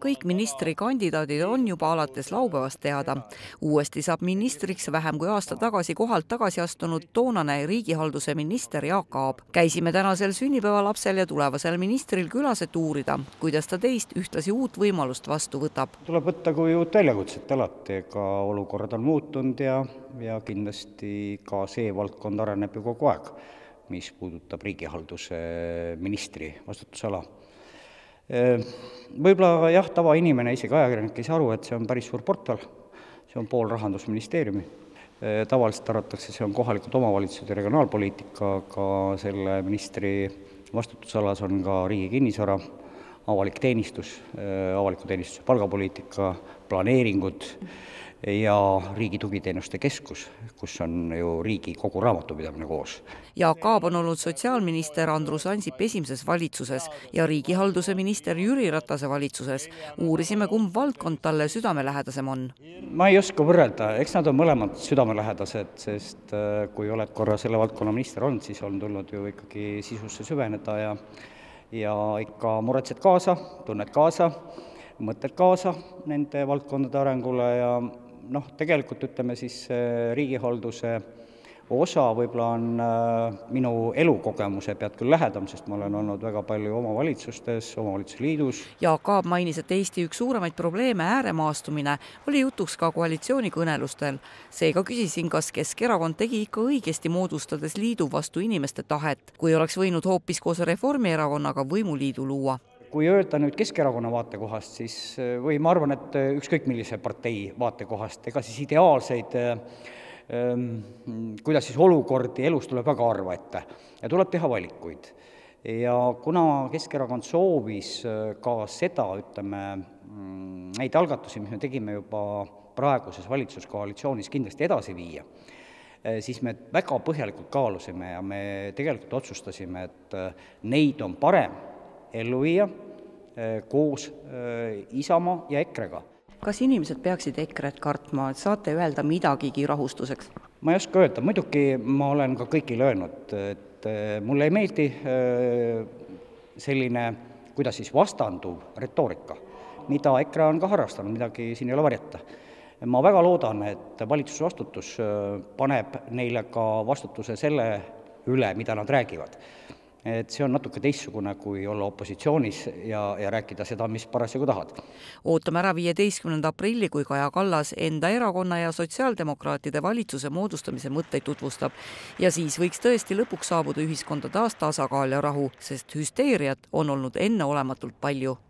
kõik ministrikandidaadid on juba alates laupäevast teada. uuesti saab ministriks vähem kui aasta tagasi kohalt tagasi astunud toonane riigihalduse minister Jaak Aab. käisime tänasel sünnipäevalapsel ja tulevasel ministril külas, et uurida, kuidas ta teist ühtlasi uut võimalust vastu võtab. tuleb võtta kui uut väljakutset alati, ega olukord on muutunud ja, ja kindlasti ka see valdkond areneb ju kogu aeg, mis puudutab riigihalduse ministri vastutusala Ehm, võib-olla jah, tavainimene, isegi ajakirjanik ei saa aru, et see on päris suur portfell, see on pool Rahandusministeeriumi, ehm, tavaliselt arvatakse, see on kohalikud omavalitsused ja regionaalpoliitika, aga selle ministri vastutusalas on ka riigi kinnisvara, avalik teenistus, ehm, avaliku teenistuse palgapoliitika, planeeringud, ja Riigi Tugiteenuste Keskus, kus on ju riigi kogu raamatupidamine koos. Jaak Aab on olnud sotsiaalminister Andrus Ansip esimeses valitsuses ja riigihalduse minister Jüri Ratase valitsuses. uurisime, kumb valdkond talle südamelähedasem on. ma ei oska võrrelda, eks nad on mõlemad südamelähedased, sest äh, kui oled korra selle valdkonna minister olnud, siis on tulnud ju ikkagi sisusse süveneda ja ja ikka muretsed kaasa, tunned kaasa, mõtled kaasa nende valdkondade arengule ja noh, tegelikult ütleme siis äh, riigihalduse osa võib-olla on äh, minu elukogemuse pealt küll lähedam, sest ma olen olnud väga palju omavalitsustes, omavalitsuste liidus. Jaak Aab mainis, et Eesti üks suuremaid probleeme, ääremaastumine, oli jutuks ka koalitsioonikõnelustel. seega küsisin, kas Keskerakond tegi ikka õigesti, moodustades liidu vastu inimeste tahet, kui oleks võinud hoopis koos Reformierakonnaga võimuliidu luua kui öelda nüüd Keskerakonna vaatekohast, siis äh, või ma arvan, et äh, ükskõik millise partei vaatekohast, ega siis ideaalseid äh, ähm, kuidas siis olukordi elus tuleb väga harva ette ja tuleb teha valikuid. ja kuna Keskerakond soovis ka seda, ütleme, mm, neid algatusi, mis me tegime juba praeguses valitsuskoalitsioonis, kindlasti edasi viia, siis me väga põhjalikult kaalusime ja me tegelikult otsustasime, et neid on parem ellu viia Eh, koos eh, Isamaa ja EKRE-ga. kas inimesed peaksid EKRE-t kartma, et saate öelda midagigi rahustuseks? ma ei oska öelda, muidugi ma olen ka kõigile öelnud, et eh, mulle ei meeldi selline, kuidas siis, vastanduv retoorika, mida EKRE on ka harrastanud, midagi siin ei ole varjata ma väga loodan, et valitsusvastutus paneb neile ka vastutuse selle üle, mida nad räägivad et see on natuke teistsugune, kui olla opositsioonis ja, ja rääkida seda, mis parasjagu tahad. ootame ära viieteistkümnenda aprilli, kui Kaja Kallas enda erakonna ja sotsiaaldemokraatide valitsuse moodustamise mõtteid tutvustab. ja siis võiks tõesti lõpuks saabuda ühiskonda taas tasakaal ja rahu, sest hüsteeriat on olnud enneolematult palju